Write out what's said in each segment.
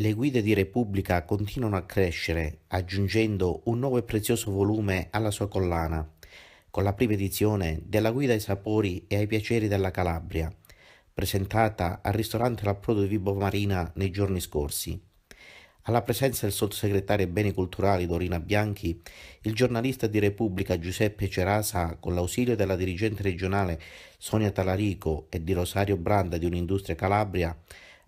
Le guide di Repubblica continuano a crescere, aggiungendo un nuovo e prezioso volume alla sua collana, con la prima edizione della Guida ai sapori e ai piaceri della Calabria, presentata al ristorante L'Approdo di Vibo Marina nei giorni scorsi. Alla presenza del sottosegretario ai beni culturali Dorina Bianchi, il giornalista di Repubblica Giuseppe Cerasa, con l'ausilio della dirigente regionale Sonia Talarico e di Rosario Branda di Un'Industria Calabria,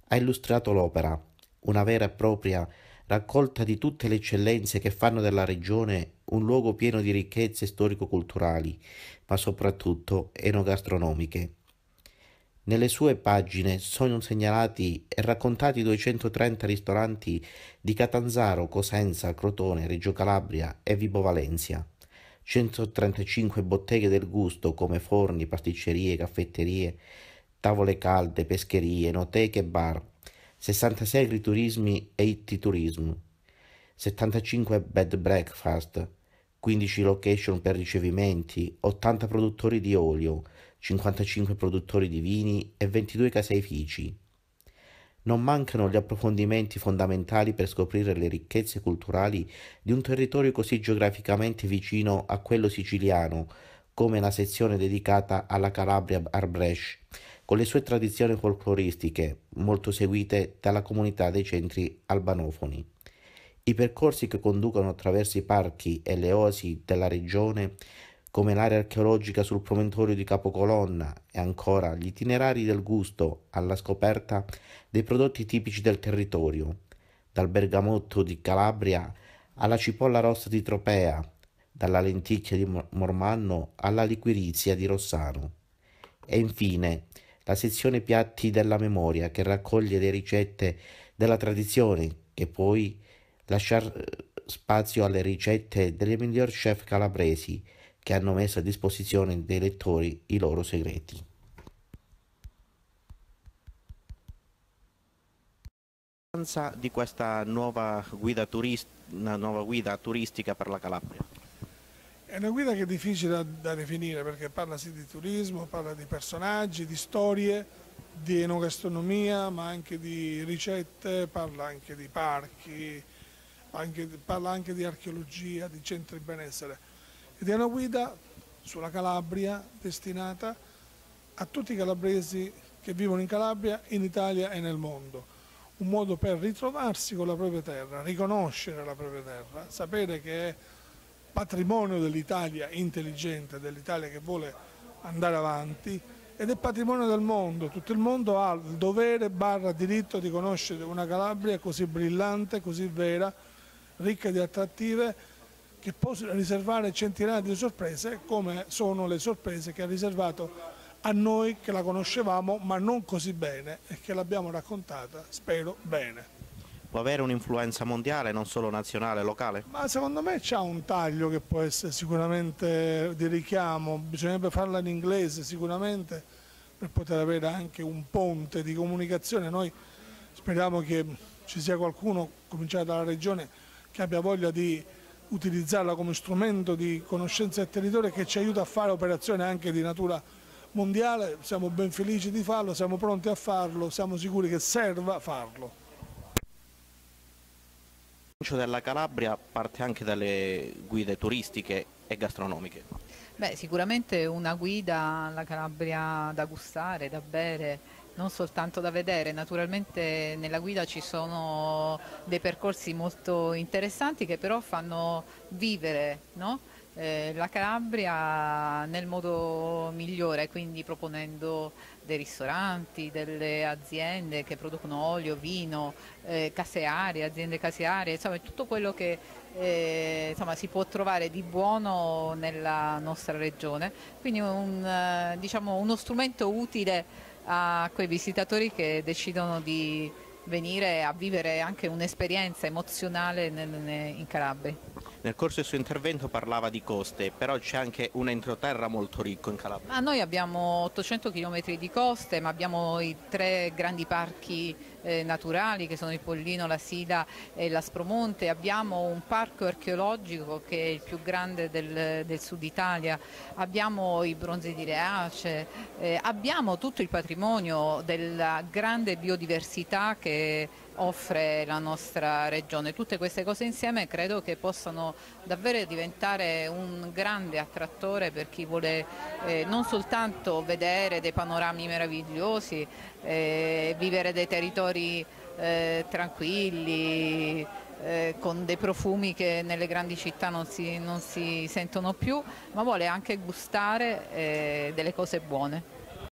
ha illustrato l'opera una vera e propria raccolta di tutte le eccellenze che fanno della regione un luogo pieno di ricchezze storico-culturali, ma soprattutto enogastronomiche. Nelle sue pagine sono segnalati e raccontati 230 ristoranti di Catanzaro, Cosenza, Crotone, Reggio Calabria e Vibo Valencia, 135 botteghe del gusto come forni, pasticcerie, caffetterie, tavole calde, pescherie, noteche e bar, 66 agriturismi e ittiturismo, 75 bed breakfast, 15 location per ricevimenti, 80 produttori di olio, 55 produttori di vini e 22 caseifici. Non mancano gli approfondimenti fondamentali per scoprire le ricchezze culturali di un territorio così geograficamente vicino a quello siciliano, come la sezione dedicata alla Calabria Arbrecht, con le sue tradizioni folcloristiche, molto seguite dalla comunità dei centri albanofoni. I percorsi che conducono attraverso i parchi e le oasi della regione, come l'area archeologica sul promontorio di Capocolonna e ancora gli itinerari del gusto alla scoperta dei prodotti tipici del territorio, dal bergamotto di Calabria alla cipolla rossa di Tropea, dalla lenticchia di Mormanno alla liquirizia di Rossano. E infine la sezione piatti della memoria che raccoglie le ricette della tradizione che poi lasciar eh, spazio alle ricette delle miglior chef calabresi che hanno messo a disposizione dei lettori i loro segreti. di questa nuova guida, turist- nuova guida turistica per la Calabria? È una guida che è difficile da, da definire perché parla sì di turismo, parla di personaggi, di storie, di enogastronomia, ma anche di ricette, parla anche di parchi, anche, parla anche di archeologia, di centri di benessere. Ed è una guida sulla Calabria destinata a tutti i calabresi che vivono in Calabria, in Italia e nel mondo. Un modo per ritrovarsi con la propria terra, riconoscere la propria terra, sapere che è patrimonio dell'Italia intelligente, dell'Italia che vuole andare avanti ed è patrimonio del mondo, tutto il mondo ha il dovere barra diritto di conoscere una Calabria così brillante, così vera, ricca di attrattive che può riservare centinaia di sorprese come sono le sorprese che ha riservato a noi che la conoscevamo ma non così bene e che l'abbiamo raccontata, spero, bene può avere un'influenza mondiale, non solo nazionale, locale? Ma secondo me c'è un taglio che può essere sicuramente di richiamo, bisognerebbe farla in inglese sicuramente per poter avere anche un ponte di comunicazione. Noi speriamo che ci sia qualcuno, cominciare dalla Regione, che abbia voglia di utilizzarla come strumento di conoscenza del territorio e che ci aiuta a fare operazioni anche di natura mondiale, siamo ben felici di farlo, siamo pronti a farlo, siamo sicuri che serva farlo. Il lancio della Calabria parte anche dalle guide turistiche e gastronomiche. Beh, sicuramente una guida alla Calabria da gustare, da bere, non soltanto da vedere. Naturalmente nella guida ci sono dei percorsi molto interessanti che però fanno vivere no? eh, la Calabria nel modo migliore, quindi proponendo dei ristoranti, delle aziende che producono olio, vino, eh, casearie, aziende casearie, insomma tutto quello che eh, insomma, si può trovare di buono nella nostra regione. Quindi un, eh, diciamo, uno strumento utile a quei visitatori che decidono di venire a vivere anche un'esperienza emozionale in Calabria. Nel corso del suo intervento parlava di coste, però c'è anche un entroterra molto ricco in Calabria. Ma noi abbiamo 800 km di coste, ma abbiamo i tre grandi parchi eh, naturali che sono il Pollino, la Sida e la Spromonte. Abbiamo un parco archeologico che è il più grande del, del sud Italia, abbiamo i bronzi di Reace, eh, abbiamo tutto il patrimonio della grande biodiversità che offre la nostra regione. Tutte queste cose insieme credo che possano davvero diventare un grande attrattore per chi vuole eh, non soltanto vedere dei panorami meravigliosi, eh, vivere dei territori eh, tranquilli, eh, con dei profumi che nelle grandi città non si, non si sentono più, ma vuole anche gustare eh, delle cose buone.